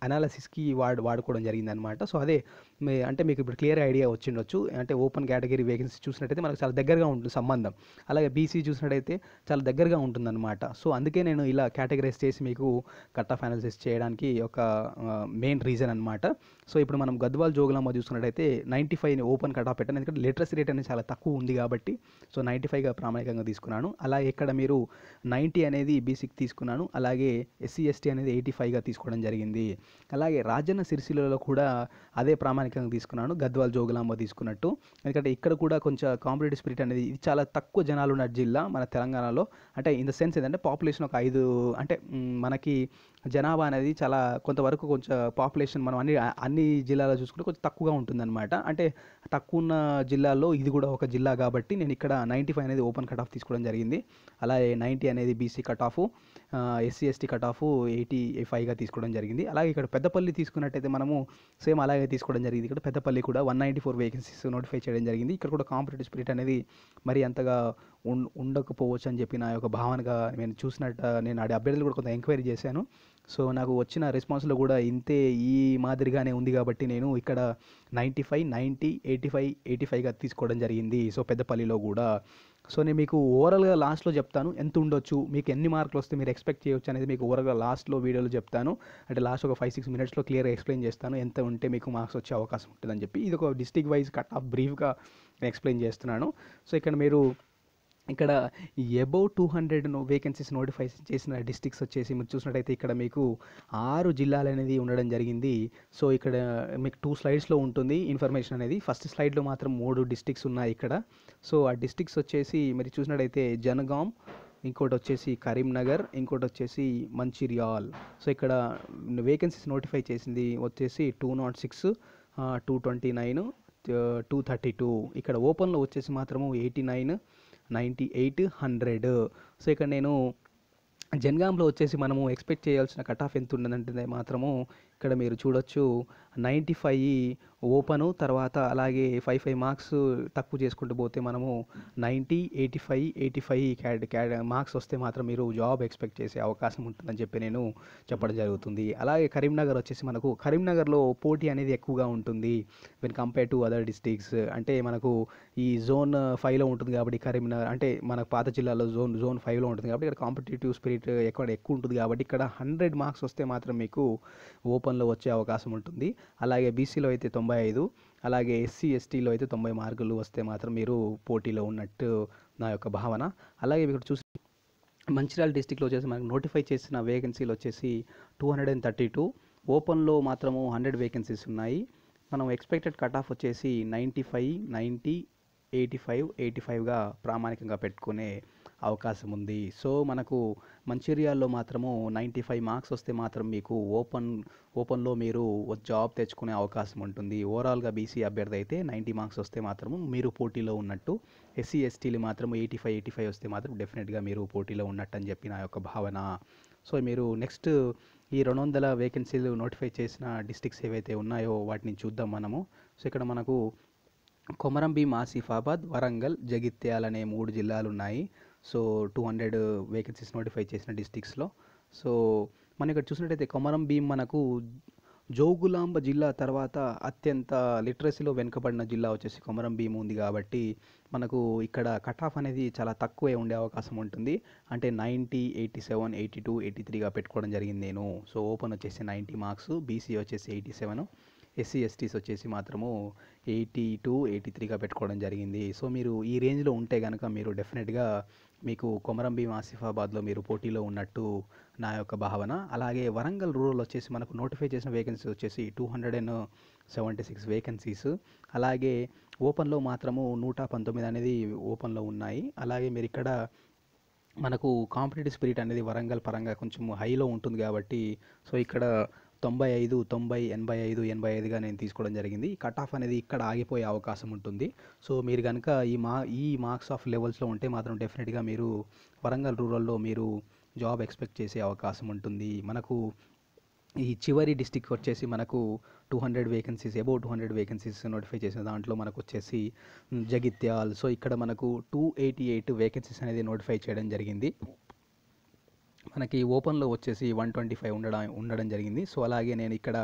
అనాలసిస్కి వాడు వాడుకోవడం జరిగింది అనమాట సో అదే మీ అంటే మీకు ఇప్పుడు క్లియర్ ఐడియా వచ్చిండొచ్చు అంటే ఓపెన్ కేటగిరీ వేకెన్సీ చూసినట్టయితే మనకు చాలా దగ్గరగా ఉంటుంది సంబంధం అలాగే బీసీ చూసినట్టయితే చాలా దగ్గరగా ఉంటుందన్నమాట సో అందుకే నేను ఇలా కేటగిరైజ్ చేసి మీకు కట్ ఆఫ్ అనాలిసిస్ చేయడానికి ఒక మెయిన్ రీజన్ అనమాట సో ఇప్పుడు మనం గద్వాల్ జోగులమ్మ చూసుకున్నట్టయితే నైంటీ ఫైవ్ని ఓపెన్ కట్ ఆఫ్ పెట్టాను ఎందుకంటే లిటరసీ రేట్ అనేది చాలా తక్కువ ఉంది కాబట్టి సో నైంటీ ఫైవ్గా ప్రామాణికంగా తీసుకున్నాను అలాగే ఇక్కడ మీరు నైంటీ అనేది బీసీకి తీసుకున్నాను అలాగే ఎస్సీ ఎస్టీ అనేది ఎయిటీ ఫైవ్గా తీసుకోవడం జరిగింది అలాగే రాజన్న సిరిసిలలో కూడా అదే ప్రామాణిక స్థానికంగా తీసుకున్నాను గద్వాల్ జోగులాంబ తీసుకున్నట్టు ఎందుకంటే ఇక్కడ కూడా కొంచెం కాంపిటేటివ్ స్పిరిట్ అనేది ఇది చాలా తక్కువ జనాలు ఉన్న జిల్లా మన తెలంగాణలో అంటే ఇన్ ద సెన్స్ ఏంటంటే పాపులేషన్ ఒక ఐదు అంటే మనకి జనాభా అనేది చాలా కొంతవరకు కొంచెం పాపులేషన్ మనం అన్ని అన్ని జిల్లాలో చూసుకుంటే కొంచెం తక్కువగా ఉంటుందన్నమాట అంటే తక్కువ ఉన్న జిల్లాల్లో ఇది కూడా ఒక జిల్లా కాబట్టి నేను ఇక్కడ నైంటీ ఫైవ్ అనేది ఓపెన్ కట్ ఆఫ్ తీసుకోవడం జరిగింది అలాగే నైంటీ అనేది BC cut off SC ST cut off eighty ఫైవ్గా తీసుకోవడం జరిగింది అలాగే ఇక్కడ పెద్దపల్లి తీసుకున్నట్టయితే మనము సేమ్ అలాగే తీసుకోవడం జరిగింది ఇక్కడ పెద్దపల్లి కూడా one ninety four vacancies notify చేయడం జరిగింది ఇక్కడ కూడా కాంపిటేటివ్ స్పిరిట్ అనేది మరి అంతగా ఉండకపోవచ్చు అని చెప్పి నా యొక్క భావనగా నేను చూసినట్టు నేను ఆడి అభ్యర్థులు కూడా కొంత ఎంక్వైరీ చేశాను సో నాకు వచ్చిన రెస్పాన్స్లో కూడా ఇంతే ఈ మాదిరిగానే ఉంది కాబట్టి నేను ఇక్కడ ninety five ninety eighty five eighty ఫైవ్గా తీసుకోవడం జరిగింది సో పెద్దపల్లిలో కూడా సో నేను మీకు ఓవరాల్గా లాస్ట్లో చెప్తాను ఎంత ఉండొచ్చు మీకు ఎన్ని మార్కులు వస్తే మీరు ఎక్స్పెక్ట్ చేయొచ్చు అనేది మీకు ఓవరాల్గా లాస్ట్లో వీడియోలో చెప్తాను అంటే లాస్ట్ ఒక ఫైవ్ సిక్స్ మినిట్స్లో క్లియర్గా ఎక్స్ప్లెయిన్ చేస్తాను ఎంత ఉంటే మీకు మార్క్స్ వచ్చే అవకాశం ఉంటుందని చెప్పి ఇది ఒక డిస్టిక్ వైజ్ కట్ ఆఫ్ బ్రీఫ్గా ఎక్స్ప్లెయిన్ చేస్తున్నాను సో ఇక్కడ మీరు ఇక్కడ above two hundred vacancies notify చేసిన డిస్టిక్స్ వచ్చేసి మీరు చూసినట్టయితే ఇక్కడ మీకు ఆరు జిల్లాలు అనేది ఉండడం జరిగింది సో ఇక్కడ మీకు టూ స్లైడ్స్లో ఉంటుంది ఇన్ఫర్మేషన్ అనేది ఫస్ట్ స్లైడ్లో మాత్రం మూడు డిస్టిక్స్ ఉన్నాయి ఇక్కడ సో ఆ డిస్టిక్స్ వచ్చేసి మరి చూసినట్టయితే జనగాం ఇంకోటి వచ్చేసి కరీంనగర్ ఇంకోటి వచ్చేసి మంచిర్యాల్ సో ఇక్కడ వేకెన్సీస్ నోటిఫై చేసింది వచ్చేసి two not six two twenty nine two thirty two ఇక్కడ ఓపెన్లో వచ్చేసి మాత్రము eighty nine ninety eight hundred so ఇక్కడ నేను జన్గామ్లో వచ్చేసి మనము ఎక్స్పెక్ట్ చేయాల్సిన కట్ ఆఫ్ ఎంత ఉండదంటే మాత్రము ఇక్కడ మీరు చూడొచ్చు నైంటీ ఫైవ్ ఓపెను తర్వాత అలాగే ఫైవ్ ఫైవ్ మార్క్స్ తక్కువ చేసుకుంటూ పోతే మనము ninety eighty five eighty five క్యాడ్ క్యాడ్ మార్క్స్ వస్తే మాత్రం మీరు జాబ్ ఎక్స్పెక్ట్ చేసే అవకాశం ఉంటుందని చెప్పి నేను చెప్పడం జరుగుతుంది అలాగే కరీంనగర్ వచ్చేసి మనకు కరీంనగర్లో పోటీ అనేది ఎక్కువగా ఉంటుంది when compare to other districts అంటే మనకు ఈ జోన్ ఫైవ్లో ఉంటుంది కాబట్టి కరీంనగర్ అంటే మనకు పాత జిల్లాలో జోన్ జోన్ ఫైవ్లో ఉంటుంది కాబట్టి ఇక్కడ కాంపిటేటివ్ స్పిరిట్ ఎక్కడ ఎక్కువ ఉంటుంది కాబట్టి ఇక్కడ హండ్రెడ్ మార్క్స్ వస్తే మాత్రం మీకు ఓపెన్ ఓపెన్లో వచ్చే అవకాశం ఉంటుంది అలాగే బీసీలో అయితే తొంభై ఐదు అలాగే ఎస్సీ ఎస్టీలో అయితే తొంభై మార్కులు వస్తే మాత్రం మీరు పోటీలో ఉన్నట్టు నా యొక్క భావన అలాగే ఇక్కడ చూసి మంచిర్యాల డిస్టిక్లో వచ్చేసి మనకు నోటిఫై చేసిన వేకెన్సీలు వచ్చేసి two hundred and thirty two ఓపెన్లో మాత్రము హండ్రెడ్ వేకెన్సీస్ ఉన్నాయి మనం ఎక్స్పెక్టెడ్ కట్ ఆఫ్ వచ్చేసి ninety five ninety eighty five eighty ఫైవ్గా ప్రామాణికంగా పెట్టుకునే అవకాశం ఉంది సో మనకు మంచిర్యాల్లో మాత్రము నైంటీ ఫైవ్ మార్క్స్ వస్తే మాత్రం మీకు ఓపెన్ ఓపెన్లో మీరు జాబ్ తెచ్చుకునే అవకాశం ఉంటుంది ఓవరాల్గా బీసీ అభ్యర్థి అయితే నైంటీ మార్క్స్ వస్తే మాత్రము మీరు పోటీలో ఉన్నట్టు ఎస్సీ ఎస్టీలు మాత్రం ఎయిటీ ఫైవ్ ఎయిటీ ఫైవ్ వస్తే మాత్రం డెఫినెట్గా మీరు పోటీలో ఉన్నట్టు అని చెప్పి నా యొక్క భావన సో మీరు నెక్స్ట్ ఈ రెండు వందల వేకెన్సీలు నోటిఫై చేసిన డిస్టిక్స్ ఏవైతే ఉన్నాయో వాటిని చూద్దాం మనము సో ఇక్కడ మనకు కొమరంబీ ఆసిఫాబాద్ వరంగల్ జగిత్యాల అనే మూడు జిల్లాలు ఉన్నాయి so two hundred vacancies notify చేసిన డిస్టిక్స్లో సో మనం ఇక్కడ చూసినట్టయితే కొమరం భీం మనకు జోగులాంబ జిల్లా తర్వాత అత్యంత లిటరసీలో వెనుకబడిన జిల్లా వచ్చేసి కొమరం భీం ఉంది కాబట్టి మనకు ఇక్కడ కట్ ఆఫ్ అనేది చాలా తక్కువే ఉండే అవకాశం ఉంటుంది అంటే ninety eighty seven eighty two eighty త్రీగా పెట్టుకోవడం జరిగింది నేను సో ఓపెన్ వచ్చేసి నైంటీ మార్క్స్ బీసీ వచ్చేసి ఎయిటీ సెవెన్ ఎస్సీ ఎస్టీస్ వచ్చేసి మాత్రము ఎయిటీ టూ ఎయిటీ త్రీగా పెట్టుకోవడం జరిగింది సో మీరు ఈ రేంజ్లో ఉంటే కనుక మీరు డెఫినెట్గా మీకు కొమరంభీం ఆసిఫాబాద్లో మీరు పోటీలో ఉన్నట్టు నా యొక్క భావన అలాగే వరంగల్ రూరల్ వచ్చేసి మనకు నోటిఫై చేసిన వేకెన్సీస్ వచ్చేసి two hundred and seventy six vacancies అలాగే ఓపెన్లో మాత్రము నూట పంతొమ్మిది అనేది ఓపెన్లో ఉన్నాయి అలాగే మీరు ఇక్కడ మనకు కాంపిటేటివ్ స్పిరిట్ అనేది వరంగల్ పరంగా కొంచెం హైలో ఉంటుంది కాబట్టి సో ఇక్కడ తొంభై ఐదు తొంభై ఎనభై ఐదు ఎనభై ఐదుగా నేను తీసుకోవడం జరిగింది ఈ కట్ ఆఫ్ అనేది ఇక్కడ ఆగిపోయే అవకాశం ఉంటుంది సో మీరు కనుక ఈ మా ఈ మార్క్స్ ఆఫ్ లెవెల్స్లో ఉంటే మాత్రం డెఫినెట్గా మీరు వరంగల్ రూరల్లో మీరు జాబ్ ఎక్స్పెక్ట్ చేసే అవకాశం ఉంటుంది మనకు ఈ చివరి డిస్టిక్ వచ్చేసి మనకు two hundred vacancies above two hundred vacancies notify చేసిన దాంట్లో మనకు వచ్చేసి జగిత్యాల్ సో ఇక్కడ మనకు టూ ఎయిటీ ఎయిట్ వేకెన్సీస్ అనేది నోటిఫై చేయడం జరిగింది మనకి ఓపెన్లో వచ్చేసి వన్ ట్వంటీ ఫైవ్ ఉండడం ఉండడం జరిగింది సో అలాగే నేను ఇక్కడ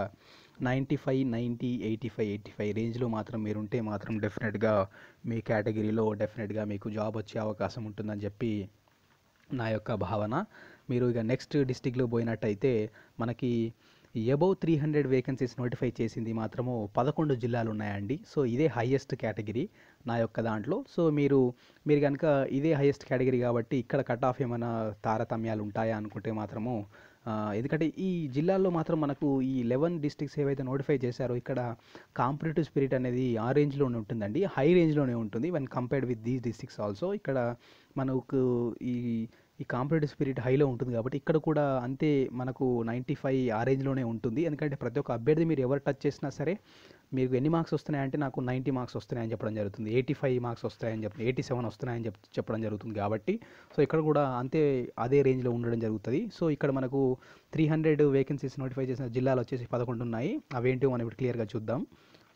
ninety five ninety eighty five eighty five రేంజ్లో మాత్రం మీరు ఉంటే మాత్రం డెఫినెట్గా మీ కేటగిరీలో డెఫినెట్గా మీకు జాబ్ వచ్చే అవకాశం ఉంటుందని చెప్పి నా యొక్క భావన మీరు ఇక నెక్స్ట్ డిస్టిక్లో పోయినట్టయితే మనకి above three hundred vacancies notify చేసింది మాత్రము పదకొండు జిల్లాలు ఉన్నాయండి సో ఇదే హైయెస్ట్ కేటగిరీ నా యొక్క దాంట్లో సో మీరు మీరు కనుక ఇదే హైయెస్ట్ కేటగిరీ కాబట్టి ఇక్కడ కట్ ఆఫ్ ఏమైనా తారతమ్యాలు ఉంటాయా అనుకుంటే మాత్రము ఎందుకంటే ఈ జిల్లాల్లో మాత్రం మనకు ఈ లెవెన్ డిస్ట్రిక్ట్స్ ఏవైతే నోటిఫై చేశారో ఇక్కడ కాంపిటేటివ్ స్పిరిట్ అనేది ఆ రేంజ్లోనే ఉంటుందండి హై రేంజ్లోనే ఉంటుంది when compared with these districts also ఇక్కడ మనకు ఈ ఈ కాంపిటేటివ్ స్పిరిట్ హైలో ఉంటుంది కాబట్టి ఇక్కడ కూడా అంతే మనకు నైంటీ ఫైవ్ ఆ రేంజ్లోనే ఉంటుంది ఎందుకంటే ప్రతి ఒక్క అభ్యర్థి మీరు ఎవరు టచ్ చేసినా సరే మీకు ఎన్ని మార్క్స్ వస్తున్నాయంటే నాకు నైంటీ మార్క్స్ వస్తున్నాయని చెప్పడం జరుగుతుంది ఎయిటీ ఫైవ్ మార్క్స్ వస్తాయని చెప్పి ఎయిటీ సెవెన్ వస్తున్నాయని చెప్ చెప్పడం జరుగుతుంది కాబట్టి సో ఇక్కడ కూడా అంతే అదే రేంజ్లో ఉండడం జరుగుతుంది సో ఇక్కడ మనకు త్రీ హండ్రెడ్ వేకెన్సీస్ నోటిఫై చేసిన జిల్లాలు వచ్చేసి పదకొండు ఉన్నాయి అవేంటి మనం ఇప్పుడు క్లియర్గా చూద్దాం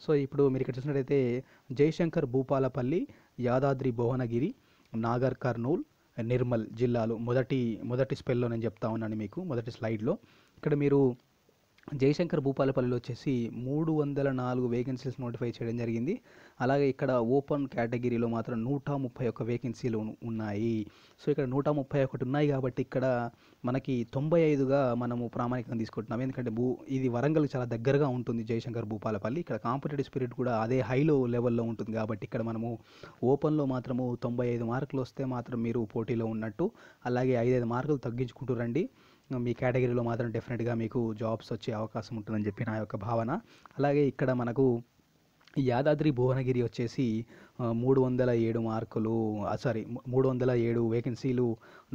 సో ఇప్పుడు మీరు ఇక్కడ చూసినట్టయితే జయశంకర్ భూపాలపల్లి యాదాద్రి భువనగిరి నాగర్ కర్నూల్ నిర్మల్ జిల్లాలు మొదటి మొదటి స్పెల్లో నేను చెప్తా ఉన్నాను మీకు మొదటి స్లైడ్లో ఇక్కడ మీరు జయశంకర్ భూపాలపల్లిలో వచ్చేసి మూడు వందల నాలుగు వేకెన్సీస్ నోటిఫై చేయడం జరిగింది అలాగే ఇక్కడ ఓపెన్ కేటగిరీలో మాత్రం నూట ముప్పై ఒక్క వేకెన్సీలు ఉన్నాయి సో ఇక్కడ నూట ముప్పై ఒకటి ఉన్నాయి కాబట్టి ఇక్కడ మనకి తొంభై ఐదుగా మనము ప్రామాణికంగా తీసుకుంటున్నాం ఎందుకంటే భూ ఇది వరంగల్ చాలా దగ్గరగా ఉంటుంది జయశంకర్ భూపాలపల్లి ఇక్కడ కాంపిటేటివ్ స్పిరిట్ కూడా అదే హైలో లెవెల్లో ఉంటుంది కాబట్టి ఇక్కడ మనము ఓపెన్లో మాత్రము తొంభై ఐదు మార్కులు వస్తే మాత్రం మీరు పోటీలో ఉన్నట్టు అలాగే ఐదైదు మార్కులు తగ్గించుకుంటూ రండి మీ కేటగిరీలో మాత్రం డెఫినెట్గా మీకు జాబ్స్ వచ్చే అవకాశం ఉంటుందని చెప్పి నా యొక్క భావన అలాగే ఇక్కడ మనకు యాదాద్రి భువనగిరి వచ్చేసి మూడు వందల ఏడు మార్కులు సారీ మూడు వందల ఏడు వేకెన్సీలు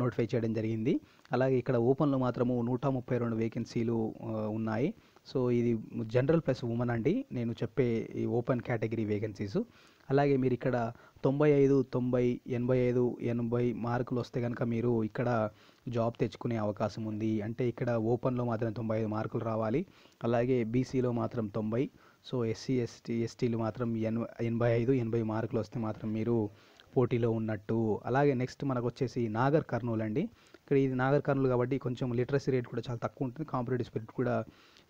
నోటిఫై చేయడం జరిగింది అలాగే ఇక్కడ ఓపెన్లో మాత్రము నూట ముప్పై రెండు వేకెన్సీలు ఉన్నాయి సో ఇది జనరల్ ప్లస్ ఉమెన్ అండి నేను చెప్పే ఈ ఓపెన్ కేటగిరీ వేకెన్సీస్ అలాగే మీరు ఇక్కడ తొంభై ఐదు తొంభై ఎనభై ఐదు ఎనభై మార్కులు వస్తే కనుక మీరు ఇక్కడ జాబ్ తెచ్చుకునే అవకాశం ఉంది అంటే ఇక్కడ ఓపెన్లో మాత్రం తొంభై ఐదు మార్కులు రావాలి అలాగే బీసీలో మాత్రం తొంభై సో ఎస్సీ ఎస్టీ ఎస్టీలు మాత్రం ఎన్ ఎనభై ఐదు ఎనభై మార్కులు వస్తే మాత్రం మీరు పోటీలో ఉన్నట్టు అలాగే నెక్స్ట్ మనకు వచ్చేసి నాగర్ కర్నూలు అండి ఇక్కడ ఇది నాగర్ కర్నూలు కాబట్టి కొంచెం లిటరసీ రేట్ కూడా చాలా తక్కువ ఉంటుంది కాంపిటేటివ్ స్పిరిట్ కూడా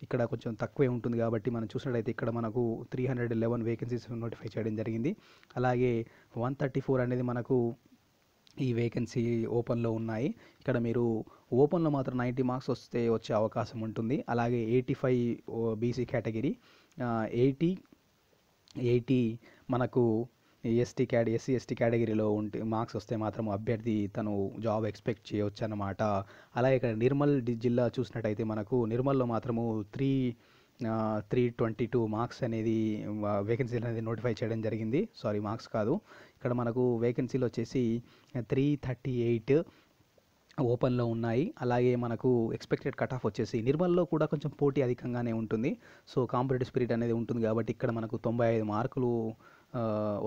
ఇక్కడ కొంచెం తక్కువే ఉంటుంది కాబట్టి మనం చూసినట్టయితే ఇక్కడ మనకు three hundred eleven vacancies notify చేయడం జరిగింది అలాగే వన్ థర్టీ ఫోర్ అనేది మనకు ఈ వేకెన్సీ ఓపెన్లో ఉన్నాయి ఇక్కడ మీరు ఓపెన్లో మాత్రం నైంటీ మార్క్స్ వస్తే వచ్చే అవకాశం ఉంటుంది అలాగే eighty five BC category eighty eighty మనకు ఎస్టీ క్యాడ ఎస్సీ ఎస్టీ కేటగిరీలో ఉంటే మార్క్స్ వస్తే మాత్రం అభ్యర్థి తను జాబ్ ఎక్స్పెక్ట్ చేయవచ్చు అనమాట అలాగే ఇక్కడ నిర్మల్ జిల్లా చూసినట్టయితే మనకు నిర్మల్లో మాత్రము three three twenty two marks అనేది వేకెన్సీలు అనేది నోటిఫై చేయడం జరిగింది సారీ మార్క్స్ కాదు ఇక్కడ మనకు వేకెన్సీలు వచ్చేసి త్రీ థర్టీ ఎయిట్ ఓపెన్లో ఉన్నాయి అలాగే మనకు ఎక్స్పెక్టెడ్ కట్ ఆఫ్ వచ్చేసి నిర్మల్లో కూడా కొంచెం పోటీ అధికంగానే ఉంటుంది సో కాంపిటేటివ్ స్పిరిట్ అనేది ఉంటుంది కాబట్టి ఇక్కడ మనకు తొంభై ఐదు మార్కులు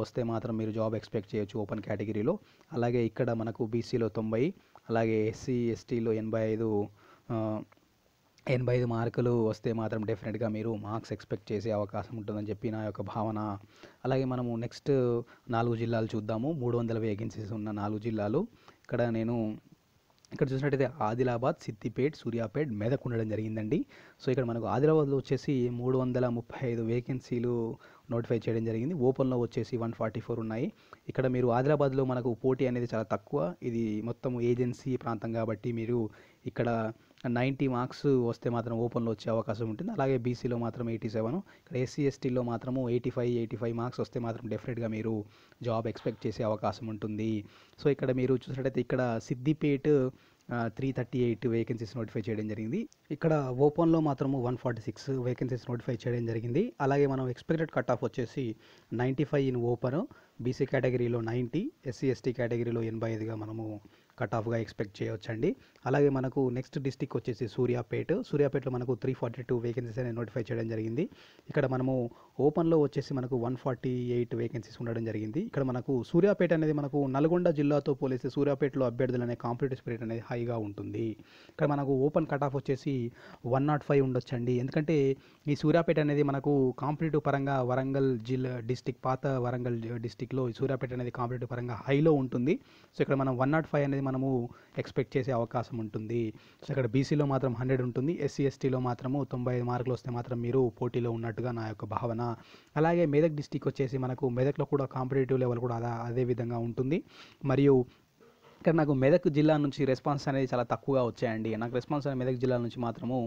వస్తే మాత్రం మీరు జాబ్ ఎక్స్పెక్ట్ చేయొచ్చు ఓపెన్ కేటగిరీలో అలాగే ఇక్కడ మనకు బీసీలో తొంభై అలాగే ఎస్సీ ఎస్టీలో ఎనభై ఐదు ఎనభై ఐదు మార్కులు వస్తే మాత్రం డెఫినెట్గా మీరు మార్క్స్ ఎక్స్పెక్ట్ చేసే అవకాశం ఉంటుందని చెప్పి నా యొక్క భావన అలాగే మనము నెక్స్ట్ నాలుగు జిల్లాలు చూద్దాము మూడు వందల వేకెన్సీస్ ఉన్న నాలుగు జిల్లాలు ఇక్కడ నేను ఇక్కడ చూసినట్టయితే ఆదిలాబాద్ సిద్దిపేట్ సూర్యాపేట్ మెదక్ ఉండడం జరిగిందండి సో ఇక్కడ మనకు ఆదిలాబాద్లో వచ్చేసి మూడు వందల ముప్పై ఐదు వేకెన్సీలు నోటిఫై చేయడం జరిగింది ఓపెన్లో వచ్చేసి వన్ ఫార్టీ ఫోర్ ఉన్నాయి ఇక్కడ మీరు ఆదిలాబాద్లో మనకు పోటీ అనేది చాలా తక్కువ ఇది మొత్తం ఏజెన్సీ ప్రాంతం కాబట్టి మీరు ఇక్కడ నైంటీ మార్క్స్ వస్తే మాత్రం ఓపెన్లో వచ్చే అవకాశం ఉంటుంది అలాగే బీసీలో మాత్రం ఎయిటీ సెవెన్ ఇక్కడ ఎస్సీ ఎస్టీలో మాత్రము eighty five eighty five marks వస్తే మాత్రం డెఫినెట్గా మీరు జాబ్ ఎక్స్పెక్ట్ చేసే అవకాశం ఉంటుంది సో ఇక్కడ మీరు చూసినట్టయితే ఇక్కడ Siddipet three thirty eight vacancies notify చేయడం జరిగింది ఇక్కడ ఓపెన్లో మాత్రము one forty six vacancies notify చేయడం జరిగింది అలాగే మనం ఎక్స్పెక్టెడ్ కట్ ఆఫ్ వచ్చేసి ninety five in open BC కేటగిరీలో నైంటీ ఎస్సీ ఎస్టీ కేటగిరీలో ఎనభై ఐదుగా మనము కట్ ఆఫ్గా ఎక్స్పెక్ట్ చేయొచ్చండి అలాగే మనకు నెక్స్ట్ డిస్టిక్ వచ్చేసి సూర్యాపేట్ సూర్యాపేటలో మనకు త్రీ ఫార్టీ టూ వేకెన్సీస్ అనేది నోటిఫై చేయడం జరిగింది ఇక్కడ మనము ఓపెన్లో వచ్చేసి మనకు వన్ ఫార్టీ ఎయిట్ వేకెన్సీస్ ఉండడం జరిగింది ఇక్కడ మనకు సూర్యాపేట అనేది మనకు నల్గొండ జిల్లాతో పోలిస్తే సూర్యాపేటలో అభ్యర్థులు అనే కాంపిటేటివ్ స్పిరిట్ అనేది హైగా ఉంటుంది ఇక్కడ మనకు ఓపెన్ కట్ ఆఫ్ వచ్చేసి వన్ నాట్ ఫైవ్ ఉండొచ్చండి ఎందుకంటే ఈ సూర్యాపేట అనేది మనకు కాంపిటేటివ్ పరంగా వరంగల్ జిల్లా డిస్టిక్ పాత వరంగల్ డిస్టిక్లో సూర్యాపేట అనేది కాంపిటేటివ్ పరంగా హైలో ఉంటుంది సో ఇక్కడ మనం వన్ నాట్ ఫైవ్ అనేది మనము ఎక్స్పెక్ట్ చేసే అవకాశం ఉంటుంది సో ఇక్కడ బీసీలో మాత్రం హండ్రెడ్ ఉంటుంది ఎస్సీ ఎస్టీలో మాత్రము తొంభై ఐదు మార్కులు వస్తే మాత్రం మీరు పోటీలో ఉన్నట్టుగా నా యొక్క భావన అలాగే మెదక్ డిస్టిక్ వచ్చేసి మనకు మెదక్లో కూడా కాంపిటేటివ్ లెవెల్ కూడా అదే విధంగా ఉంటుంది మరియు ఇక్కడ నాకు మెదక్ జిల్లా నుంచి రెస్పాన్స్ అనేది చాలా తక్కువగా వచ్చాయండి నాకు రెస్పాన్స్ అనేది మెదక్ జిల్లా నుంచి మాత్రము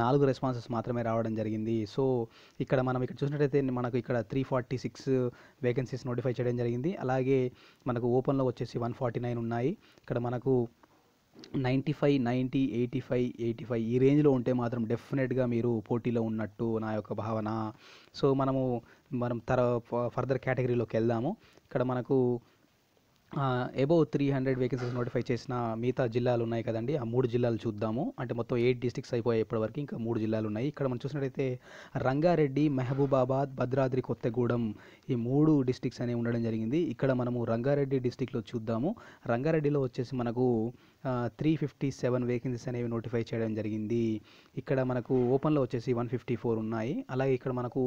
నాలుగు రెస్పాన్సెస్ మాత్రమే రావడం జరిగింది సో ఇక్కడ మనం ఇక్కడ చూసినట్టయితే మనకు ఇక్కడ three forty six vacancies notify చేయడం జరిగింది అలాగే మనకు ఓపెన్లో వచ్చేసి వన్ ఫార్టీ నైన్ ఉన్నాయి ఇక్కడ మనకు ninety five ninety eighty five eighty five ఈ రేంజ్లో ఉంటే మాత్రం డెఫినెట్గా మీరు పోటీలో ఉన్నట్టు నా యొక్క భావన సో మనము మనం తర ఫర్దర్ కేటగిరీలోకి వెళ్దాము ఇక్కడ మనకు above three hundred vacancies notify చేసిన మిగతా జిల్లాలు ఉన్నాయి కదండి ఆ మూడు జిల్లాలు చూద్దాము అంటే మొత్తం ఎయిట్ డిస్టిక్స్ అయిపోయాయి ఇప్పటివరకు ఇంకా మూడు జిల్లాలు ఉన్నాయి ఇక్కడ మనం చూసినట్టయితే రంగారెడ్డి మహబూబాబాద్ భద్రాద్రి కొత్తగూడెం ఈ మూడు డిస్టిక్స్ అనేవి ఉండడం జరిగింది ఇక్కడ మనము రంగారెడ్డి డిస్టిక్లో చూద్దాము రంగారెడ్డిలో వచ్చేసి మనకు త్రీ ఫిఫ్టీ సెవెన్ వేకెన్సీస్ అనేవి నోటిఫై చేయడం జరిగింది ఇక్కడ మనకు ఓపెన్లో వచ్చేసి వన్ ఫిఫ్టీ ఫోర్ ఉన్నాయి అలాగే ఇక్కడ మనకు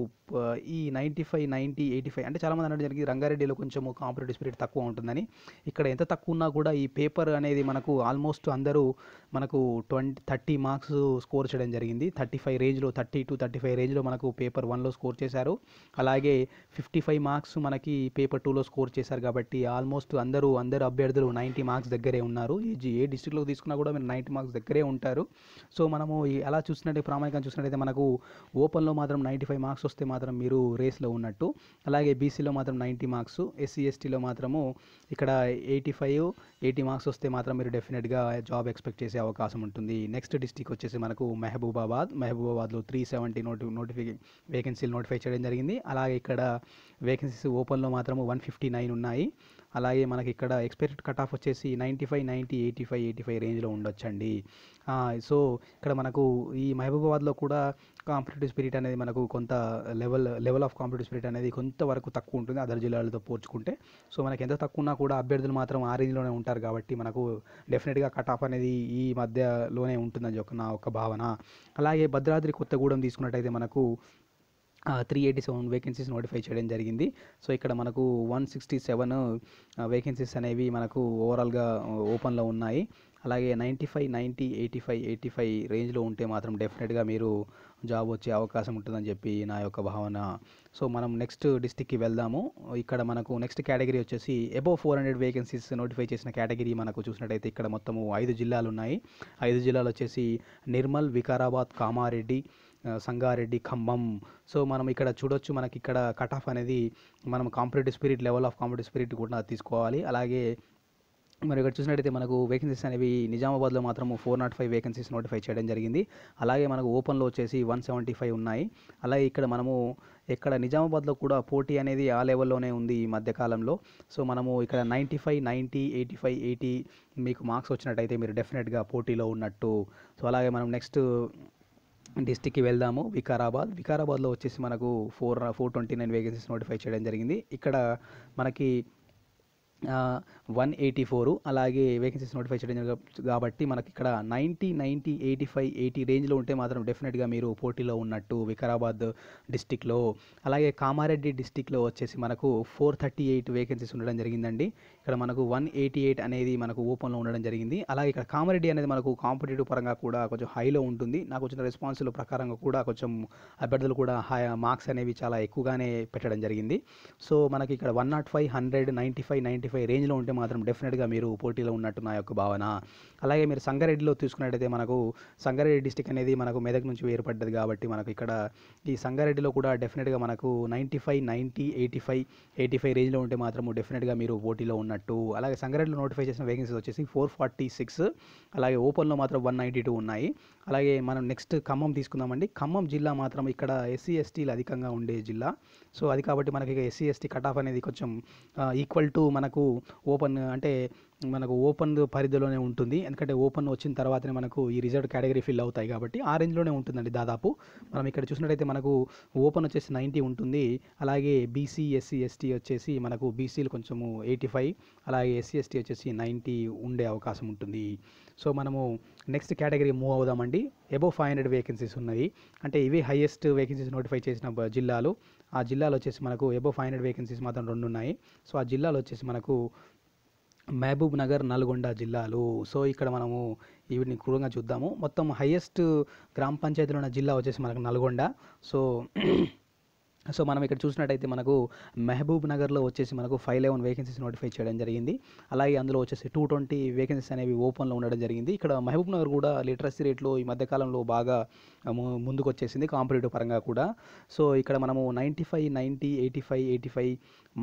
ఈ ninety five ninety eighty five అంటే చాలామంది అనడం జరిగింది రంగారెడ్డిలో కొంచెం కాంపిటేటివ్ స్పిరిట్ తక్కువ ఉంటుందని ఇక్కడ ఎంత తక్కువ ఉన్నా కూడా ఈ పేపర్ అనేది మనకు ఆల్మోస్ట్ అందరూ మనకు ట్వంటీ థర్టీ మార్క్స్ స్కోర్ చేయడం జరిగింది థర్టీ ఫైవ్ రేంజ్లో థర్టీ టు థర్టీ ఫైవ్ రేంజ్లో మనకు పేపర్ వన్లో స్కోర్ చేశారు అలాగే ఫిఫ్టీ ఫైవ్ మార్క్స్ మనకి పేపర్ టూలో స్కోర్ చేశారు కాబట్టి ఆల్మోస్ట్ అందరూ అందరు అభ్యర్థులు నైంటీ మార్క్స్ దగ్గరే ఉన్నారు ఈ ఏ డిస్ట్రిక్ట్లో తీసుకున్నా కూడా మీరు నైంటీ మార్క్స్ దగ్గరే ఉంటారు సో మనము ఎలా చూసినట్టే ప్రామాణికంగా చూసినట్టయితే మనకు ఓపెన్లో మాత్రం నైంటీ ఫైవ్ మార్క్స్ వస్తే మాత్రం మీరు రేస్లో ఉన్నట్టు అలాగే బీసీలో మాత్రం నైంటీ మార్క్స్ ఎస్సీ ఎస్టీలో మాత్రము ఇక్కడ ఎయిటీ ఫైవ్ ఎయిటీ మార్క్స్ వస్తే మాత్రం మీరు డెఫినెట్గా జాబ్ ఎక్స్పెక్ట్ చేసే అవకాశం ఉంటుంది నెక్స్ట్ డిస్టిక్ వచ్చేసి మనకు మహబూబాబాద్ మహబూబాబాద్లో త్రీ సెవెంటీ నోటి నోటిఫి వేకెన్సీలు నోటిఫై చేయడం జరిగింది అలాగే ఇక్కడ వేకెన్సీస్ ఓపెన్లో మాత్రము వన్ ఫిఫ్టీ నైన్ ఉన్నాయి అలాగే మనకి ఇక్కడ ఎక్స్పెక్టెడ్ కట్ ఆఫ్ వచ్చేసి ninety five ninety eighty five eighty five రేంజ్లో ఉండొచ్చండి సో ఇక్కడ మనకు ఈ మహబూబాబాద్లో కూడా కాంపిటేటివ్ స్పిరిట్ అనేది మనకు కొంత level level of competitive spirit అనేది కొంతవరకు తక్కువ ఉంటుంది అదర్ జిల్లాలతో పోల్చుకుంటే సో మనకి ఎంత తక్కువ ఉన్నా కూడా అభ్యర్థులు మాత్రం ఆ రేంజ్లోనే ఉంటారు కాబట్టి మనకు డెఫినెట్గా కట్ ఆఫ్ అనేది ఈ మధ్యలోనే ఉంటుందని ఒక నా ఒక భావన అలాగే భద్రాద్రి కొత్తగూడెం తీసుకున్నట్టయితే మనకు three eighty seven vacancies notify చేయడం జరిగింది సో ఇక్కడ మనకు వన్ సిక్స్టీ సెవెన్ వేకెన్సీస్ అనేవి మనకు ఓవరాల్గా ఓపెన్లో ఉన్నాయి అలాగే ninety five ninety eighty five eighty five రేంజ్లో ఉంటే మాత్రం డెఫినెట్గా మీరు జాబ్ వచ్చే అవకాశం ఉంటుందని చెప్పి నా యొక్క భావన సో మనం నెక్స్ట్ డిస్టిక్కి వెళ్దాము ఇక్కడ మనకు నెక్స్ట్ కేటగిరీ వచ్చేసి above four hundred vacancies notify చేసిన కేటగిరీ మనకు చూసినట్టయితే ఇక్కడ మొత్తము ఐదు జిల్లాలు ఉన్నాయి ఐదు జిల్లాలు వచ్చేసి నిర్మల్ వికారాబాద్ కామారెడ్డి సంగారెడ్డి ఖమ్మం సో మనం ఇక్కడ చూడొచ్చు మనకి ఇక్కడ కట్ ఆఫ్ అనేది మనం competitive spirit level of competitive spirit కూడా తీసుకోవాలి అలాగే మరి ఇక్కడ చూసినట్టయితే మనకు వేకెన్సీస్ అనేవి నిజామాబాద్లో మాత్రం four nought five vacancies notify చేయడం జరిగింది అలాగే మనకు ఓపెన్లో వచ్చేసి వన్ సెవెంటీ ఫైవ్ ఉన్నాయి అలాగే ఇక్కడ మనము ఇక్కడ నిజామాబాద్లో కూడా పోటీ అనేది ఆ లెవెల్లోనే ఉంది ఈ మధ్యకాలంలో సో మనము ఇక్కడ ninety five ninety eighty five eighty మీకు మార్క్స్ వచ్చినట్టయితే మీరు డెఫినెట్గా పోటీలో ఉన్నట్టు సో అలాగే మనం నెక్స్ట్ డిస్టిక్కి వెళ్దాము వికారాబాద్ వికారాబాద్లో వచ్చేసి మనకు four four twenty nine vacancies notify చేయడం జరిగింది ఇక్కడ మనకి వన్ ఎయిటీ ఫోరు అలాగే వేకెన్సీస్ నోటిఫై చేయడం కాబట్టి మనకి ఇక్కడ ninety ninety eighty five eighty రేంజ్లో ఉంటే మాత్రం డెఫినెట్గా మీరు పోటీలో ఉన్నట్టు వికారాబాద్ డిస్టిక్లో అలాగే కామారెడ్డి డిస్టిక్లో వచ్చేసి మనకు ఫోర్ థర్టీ ఎయిట్ వేకెన్సీస్ ఉండడం జరిగిందండి ఇక్కడ మనకు వన్ ఎయిటీ ఎయిట్ అనేది మనకు ఓపెన్లో ఉండడం జరిగింది అలాగే ఇక్కడ కామారెడ్డి అనేది మనకు కాంపిటేటివ్ పరంగా కూడా కొంచెం హైలో ఉంటుంది నాకు వచ్చిన రెస్పాన్సుల ప్రకారంగా కూడా కొంచెం అభ్యర్థులు కూడా హై మార్క్స్ అనేవి చాలా ఎక్కువగానే పెట్టడం జరిగింది సో మనకి ఇక్కడ one nought five hundred ninety five ninety five five రేంజ్లో ఉంటే మాత్రం డెఫినెట్గా మీరు పోటీలో ఉన్నట్టు నా యొక్క భావన అలాగే మీరు సంగారెడ్డిలో తీసుకున్నట్టయితే మనకు సంగారెడ్డి డిస్టిక్ అనేది మనకు మెదక్ నుంచి ఏర్పడ్డది కాబట్టి మనకు ఇక్కడ ఈ సంగారెడ్డిలో కూడా డెఫినెట్గా మనకు ninety five ninety eighty five eighty five రేంజ్లో ఉంటే మాత్రము డెఫినెట్గా మీరు పోటీలో ఉన్నట్టు అలాగే సంగారెడ్డిలో నోటిఫై చేసిన వేకెన్సీస్ వచ్చేసి ఫోర్ ఫార్టీ సిక్స్ అలాగే ఓపెన్లో మాత్రం వన్ నైంటీ టూ ఉన్నాయి అలాగే మనం నెక్స్ట్ ఖమ్మం తీసుకుందామండి ఖమ్మం జిల్లా మాత్రం ఇక్కడ ఎస్సీ ఎస్టీలు అధికంగా ఉండే జిల్లా సో అది కాబట్టి మనకి ఎస్సీ ఎస్టీ కట్ ఆఫ్ అనేది కొంచెం ఈక్వల్ టు మనకు ఓపెన్ అంటే మనకు ఓపెన్ పరిధిలోనే ఉంటుంది ఎందుకంటే ఓపెన్ వచ్చిన తర్వాతనే మనకు ఈ రిజర్వ్ కేటగిరీ ఫిల్ అవుతాయి కాబట్టి ఆ రేంజ్లోనే ఉంటుందండి దాదాపు మనం ఇక్కడ చూసినట్టయితే మనకు ఓపెన్ వచ్చేసి నైంటీ ఉంటుంది అలాగే బీసీ ఎస్సీ ఎస్టీ వచ్చేసి మనకు బీసీలు కొంచెము ఎయిటీ ఫైవ్ అలాగే ఎస్సీ ఎస్టీ వచ్చేసి నైంటీ ఉండే అవకాశం ఉంటుంది సో మనము నెక్స్ట్ కేటగిరీ మూవ్ అవుదామండి అబోవ్ ఫైవ్ హండ్రెడ్ వేకెన్సీస్ ఉన్నాయి అంటే ఇవి హైయెస్ట్ వేకెన్సీస్ నోటిఫై చేసిన జిల్లాలు ఆ జిల్లాలో వచ్చేసి మనకు ఎబో ఫైవ్ హండ్రెడ్ వేకెన్సీస్ మాత్రం రెండు ఉన్నాయి సో ఆ జిల్లాలో వచ్చేసి మనకు మహబూబ్ నగర్ నల్గొండ జిల్లాలు సో ఇక్కడ మనము వీటిని క్రూరంగా చూద్దాము మొత్తం హయ్యెస్ట్ గ్రామ పంచాయతీలో ఉన్న జిల్లా వచ్చేసి మనకు నల్గొండ సో సో మనం ఇక్కడ చూసినట్టయితే మనకు మహబూబ్ నగర్లో వచ్చేసి మనకు ఫైవ్ లెవెన్ వేకెన్సీస్ నోటిఫై చేయడం జరిగింది అలాగే అందులో వచ్చేసి టూ ట్వంటీ వేకెన్సీస్ అనేవి ఓపెన్లో ఉండడం జరిగింది ఇక్కడ మహబూబ్ నగర్ కూడా లిటరసీ రేట్లో ఈ మధ్యకాలంలో బాగా ముందుకు వచ్చేసింది కాంపిటేటివ్ పరంగా కూడా సో ఇక్కడ మనము ninety five ninety eighty five eighty five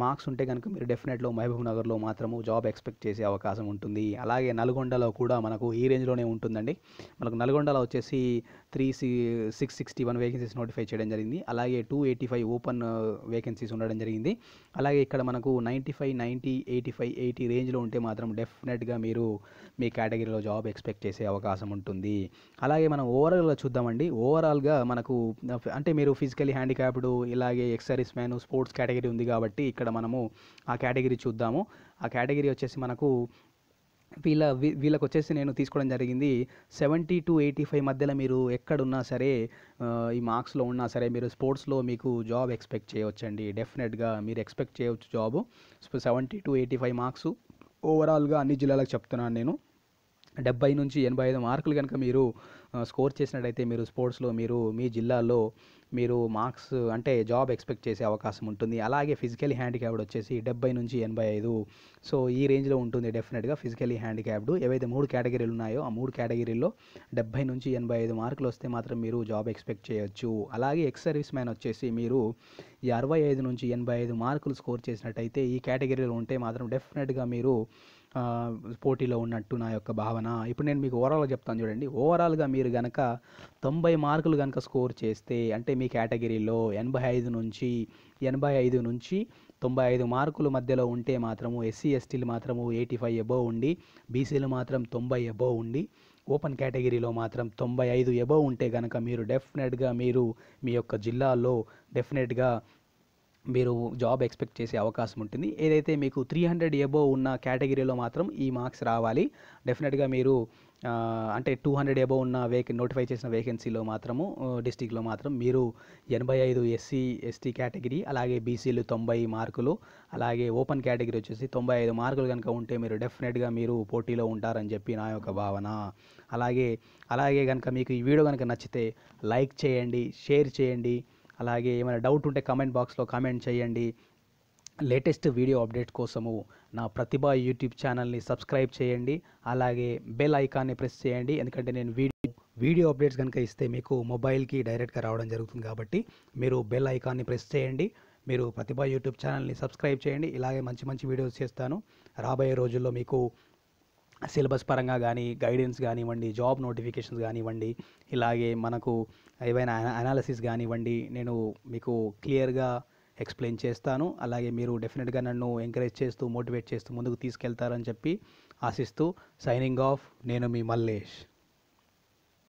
marks ఉంటే కనుక మీరు డెఫినెట్లో మహబూబ్ నగర్లో మాత్రము జాబ్ ఎక్స్పెక్ట్ చేసే అవకాశం ఉంటుంది అలాగే నల్గొండలో కూడా మనకు ఈ రేంజ్లోనే ఉంటుందండి మనకు నల్గొండలో వచ్చేసి three six sixty one vacancies notify చేయడం జరిగింది అలాగే two eighty five open vacancies ఉండడం జరిగింది అలాగే ఇక్కడ మనకు ninety five ninety eighty five eighty రేంజ్లో ఉంటే మాత్రం డెఫినెట్గా మీరు మీ కేటగిరీలో జాబ్ ఎక్స్పెక్ట్ చేసే అవకాశం ఉంటుంది అలాగే మనం ఓవరాల్గా చూద్దామండి ఓవరాల్గా మనకు అంటే మీరు ఫిజికలీ హ్యాండిక్యాప్డ్ ఇలాగే ఎక్సరీస్ మ్యాన్ స్పోర్ట్స్ కేటగిరీ ఉంది కాబట్టి ఇక్కడ ఇక్కడ మనము ఆ కేటగిరీ చూద్దాము ఆ కేటగిరీ వచ్చేసి మనకు వీళ్ళ వీళ్ళకి వచ్చేసి నేను తీసుకోవడం జరిగింది సెవెంటీ టు ఎయిటీ ఫైవ్ మధ్యలో మీరు ఎక్కడున్నా సరే ఈ మార్క్స్లో ఉన్నా సరే మీరు స్పోర్ట్స్లో మీకు జాబ్ ఎక్స్పెక్ట్ చేయవచ్చండి డెఫినెట్గా మీరు ఎక్స్పెక్ట్ చేయవచ్చు job seventy to eighty five marks ఓవరాల్గా అన్ని జిల్లాలకు చెప్తున్నాను నేను డెబ్బై నుంచి ఎనభై ఐదు మార్కులు కనుక మీరు స్కోర్ చేసినట్టయితే మీరు స్పోర్ట్స్లో మీరు మీ జిల్లాలో మీరు మార్క్స్ అంటే జాబ్ ఎక్స్పెక్ట్ చేసే అవకాశం ఉంటుంది అలాగే ఫిజికలీ హ్యాండిక్యాప్డ్ వచ్చేసి డెబ్బై నుంచి ఎనభై ఐదు సో ఈ రేంజ్లో ఉంటుంది డెఫినెట్గా ఫిజికలీ హ్యాండిక్యాప్డ్ ఏవైతే మూడు కేటగిరీలు ఉన్నాయో ఆ మూడు కేటగిరీల్లో డెబ్బై నుంచి ఎనభై ఐదు మార్కులు వస్తే మాత్రం మీరు జాబ్ ఎక్స్పెక్ట్ చేయొచ్చు అలాగే ఎక్స్ సర్వీస్ మ్యాన్ వచ్చేసి మీరు ఈ అరవై ఐదు నుంచి ఎనభై ఐదు మార్కులు స్కోర్ చేసినట్టయితే ఈ కేటగిరీలో ఉంటే మాత్రం డెఫినెట్గా మీరు పోటీలో ఉన్నట్టు నా యొక్క భావన ఇప్పుడు నేను మీకు ఓవరాల్గా చెప్తాను చూడండి ఓవరాల్గా మీరు గనక తొంభై మార్కులు కనుక స్కోర్ చేస్తే అంటే మీ కేటగిరీలో ఎనభై ఐదు నుంచి ఎనభై ఐదు నుంచి తొంభై ఐదు మార్కుల మధ్యలో ఉంటే మాత్రము ఎస్సీ ఎస్టీలు మాత్రము ఎయిటీ ఫైవ్ ఎబోవ్ ఉండి బీసీలు మాత్రం తొంభై ఎబోవ్ ఉండి ఓపెన్ కేటగిరీలో మాత్రం తొంభై ఐదు ఎబోవ్ ఉంటే కనుక మీరు డెఫినెట్గా మీరు మీ యొక్క జిల్లాలో డెఫినెట్గా మీరు జాబ్ ఎక్స్పెక్ట్ చేసే అవకాశం ఉంటుంది ఏదైతే మీకు త్రీ హండ్రెడ్ ఎబో ఉన్న కేటగిరీలో మాత్రం ఈ మార్క్స్ రావాలి డెఫినెట్గా మీరు అంటే టూ హండ్రెడ్ ఎబో ఉన్న వేకెన్ నోటిఫై చేసిన వేకెన్సీలో మాత్రము డిస్టిక్లో మాత్రం మీరు ఎనభై ఐదు ఎస్సీ ఎస్టీ కేటగిరీ అలాగే బీసీలు తొంభై మార్కులు అలాగే ఓపెన్ కేటగిరీ వచ్చేసి తొంభై ఐదు మార్కులు కనుక ఉంటే మీరు డెఫినెట్గా మీరు పోటీలో ఉంటారని చెప్పి నా యొక్క భావన అలాగే అలాగే కనుక మీకు ఈ వీడియో కనుక నచ్చితే లైక్ చేయండి షేర్ చేయండి అలాగే ఏమైనా డౌట్ ఉంటే కమెంట్ బాక్స్లో కామెంట్ చేయండి లేటెస్ట్ వీడియో అప్డేట్ కోసము నా ప్రతిభ యూట్యూబ్ ఛానల్ని సబ్స్క్రైబ్ చేయండి అలాగే బెల్ ఐకాన్ని ప్రెస్ చేయండి ఎందుకంటే నేను వీడియో వీడియో అప్డేట్స్ కనుక ఇస్తే మీకు మొబైల్కి డైరెక్ట్గా రావడం జరుగుతుంది కాబట్టి మీరు బెల్ ఐకాన్ని ప్రెస్ చేయండి మీరు ప్రతిభ యూట్యూబ్ ఛానల్ని సబ్స్క్రైబ్ చేయండి ఇలాగే మంచి మంచి వీడియోస్ చేస్తాను రాబోయే రోజుల్లో మీకు సిలబస్ పరంగా కానీ గైడెన్స్ కానివ్వండి జాబ్ నోటిఫికేషన్స్ కానివ్వండి ఇలాగే మనకు ఏవైనా అనాలసిస్ కానివ్వండి నేను మీకు క్లియర్గా ఎక్స్ప్లెయిన్ చేస్తాను అలాగే మీరు డెఫినెట్గా నన్ను ఎంకరేజ్ చేస్తూ మోటివేట్ చేస్తూ ముందుకు తీసుకెళ్తారని చెప్పి ఆశిస్తూ సైనింగ్ ఆఫ్ నేను మీ మల్లేష్